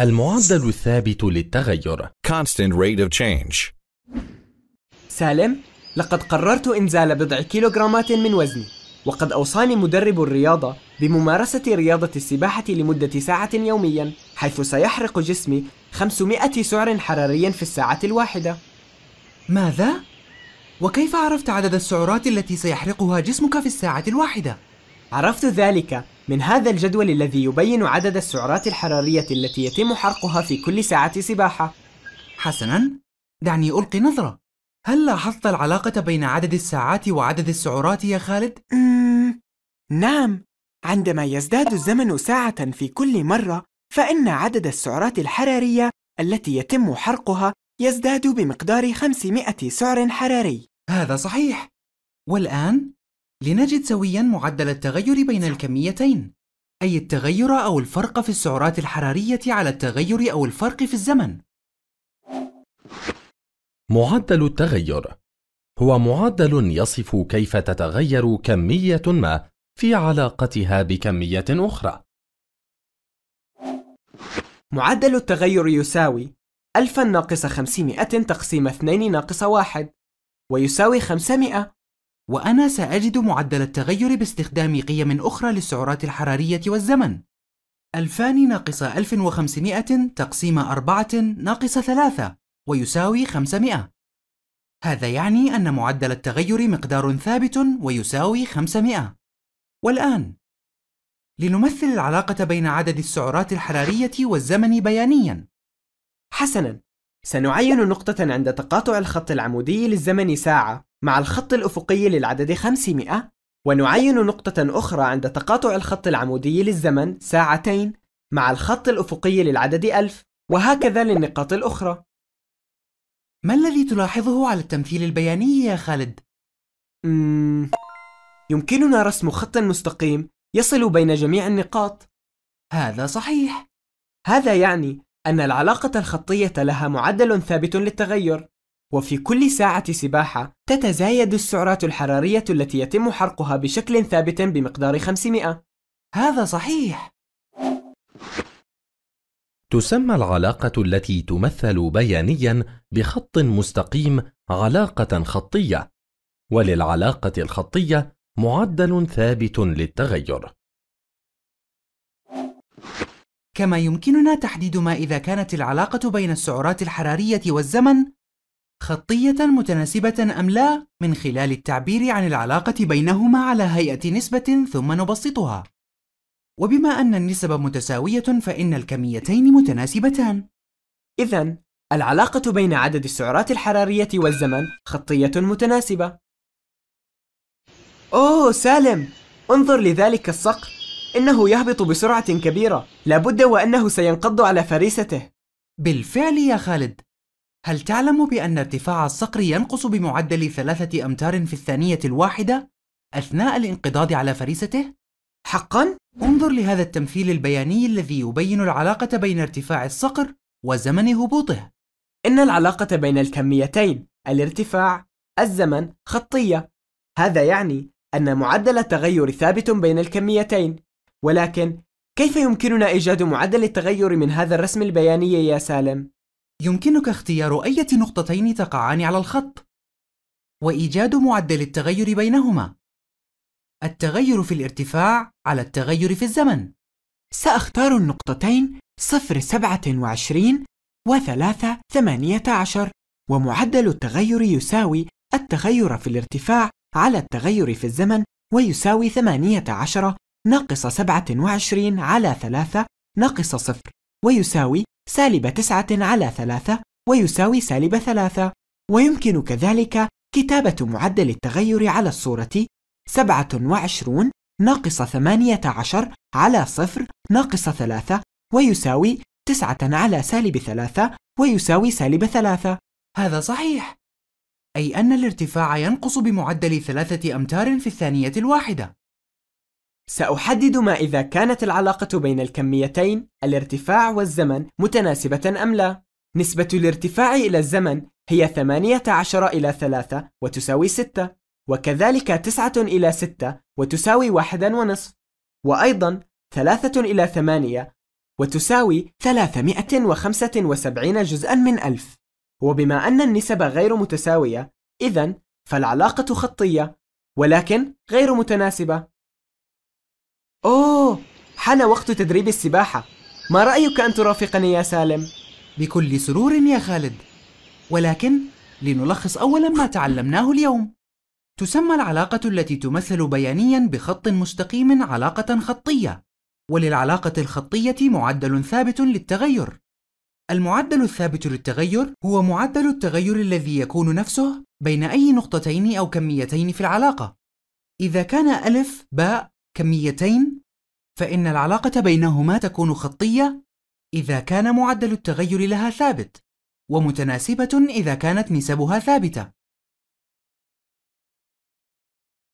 المعدل الثابت للتغير constant rate of change سالم لقد قررت إنزال بضع كيلوغرامات من وزني وقد أوصاني مدرب الرياضة بممارسة رياضة السباحة لمدة ساعة يوميا حيث سيحرق جسمي 500 سعر حراري في الساعة الواحدة ماذا؟ وكيف عرفت عدد السعرات التي سيحرقها جسمك في الساعة الواحدة؟ عرفت ذلك من هذا الجدول الذي يبين عدد السعرات الحرارية التي يتم حرقها في كل ساعة سباحة حسناً، دعني ألقي نظرة هل لاحظت العلاقة بين عدد الساعات وعدد السعرات يا خالد؟ نعم، عندما يزداد الزمن ساعة في كل مرة فإن عدد السعرات الحرارية التي يتم حرقها يزداد بمقدار 500 سعر حراري هذا صحيح والآن لنجد سويا معدل التغير بين الكميتين أي التغير أو الفرق في السعرات الحرارية على التغير أو الفرق في الزمن معدل التغير هو معدل يصف كيف تتغير كمية ما في علاقتها بكمية أخرى معدل التغير يساوي ألفا ناقص خمسمائة تقسيم اثنين ناقص واحد ويساوي خمسمائة وأنا سأجد معدل التغير باستخدام قيم أخرى للسعرات الحرارية والزمن 2000 ناقص 1500 تقسيم 4 ناقص 3 ويساوي 500 هذا يعني أن معدل التغير مقدار ثابت ويساوي 500 والآن لنمثل العلاقة بين عدد السعرات الحرارية والزمن بيانياً حسناً سنعين نقطة عند تقاطع الخط العمودي للزمن ساعة مع الخط الأفقي للعدد 500 ونعين نقطة أخرى عند تقاطع الخط العمودي للزمن ساعتين مع الخط الأفقي للعدد 1000 وهكذا للنقاط الأخرى ما الذي تلاحظه على التمثيل البياني يا خالد؟ مم. يمكننا رسم خط مستقيم يصل بين جميع النقاط هذا صحيح هذا يعني أن العلاقة الخطية لها معدل ثابت للتغير وفي كل ساعة سباحة تتزايد السعرات الحرارية التي يتم حرقها بشكل ثابت بمقدار 500 هذا صحيح تسمى العلاقة التي تمثل بيانيا بخط مستقيم علاقة خطية وللعلاقة الخطية معدل ثابت للتغير كما يمكننا تحديد ما إذا كانت العلاقة بين السعرات الحرارية والزمن خطية متناسبة أم لا من خلال التعبير عن العلاقة بينهما على هيئة نسبة ثم نبسطها وبما أن النسب متساوية فإن الكميتين متناسبتان إذا العلاقة بين عدد السعرات الحرارية والزمن خطية متناسبة أوه سالم انظر لذلك الصقر إنه يهبط بسرعة كبيرة لابد وأنه سينقض على فريسته بالفعل يا خالد هل تعلم بأن ارتفاع الصقر ينقص بمعدل ثلاثة أمتار في الثانية الواحدة أثناء الانقضاض على فريسته؟ حقاً؟ انظر لهذا التمثيل البياني الذي يبين العلاقة بين ارتفاع الصقر وزمن هبوطه. إن العلاقة بين الكميتين الارتفاع، الزمن، خطية. هذا يعني أن معدل التغير ثابت بين الكميتين، ولكن كيف يمكننا إيجاد معدل التغير من هذا الرسم البياني يا سالم؟ يمكنك اختيار أي نقطتين تقعان على الخط وإيجاد معدل التغير بينهما التغير في الارتفاع على التغير في الزمن سأختار النقطتين 027 و 318 ومعدل التغير يساوي التغير في الارتفاع على التغير في الزمن ويساوي 18 ناقص 27 على 3 ناقص 0 ويساوي سالب تسعة على ثلاثة ويساوي سالب ثلاثة ويمكن كذلك كتابة معدل التغير على الصورة 27 ناقص 18 على 0 ناقص 3 ويساوي 9 على سالب 3 ويساوي سالب 3 هذا صحيح أي أن الارتفاع ينقص بمعدل ثلاثة أمتار في الثانية الواحدة سأحدد ما إذا كانت العلاقة بين الكميتين الارتفاع والزمن متناسبة أم لا نسبة الارتفاع إلى الزمن هي 18 إلى 3 وتساوي 6 وكذلك 9 إلى 6 وتساوي 1.5 ونصف وأيضا 3 إلى 8 وتساوي 375 جزءا من ألف وبما أن النسب غير متساوية إذا فالعلاقة خطية ولكن غير متناسبة أوه حان وقت تدريب السباحة ما رأيك أن ترافقني يا سالم؟ بكل سرور يا خالد ولكن لنلخص أولا ما تعلمناه اليوم تسمى العلاقة التي تمثل بيانيا بخط مستقيم علاقة خطية وللعلاقة الخطية معدل ثابت للتغير المعدل الثابت للتغير هو معدل التغير الذي يكون نفسه بين أي نقطتين أو كميتين في العلاقة إذا كان ألف باء كميتين فإن العلاقة بينهما تكون خطية إذا كان معدل التغير لها ثابت ومتناسبة إذا كانت نسبها ثابتة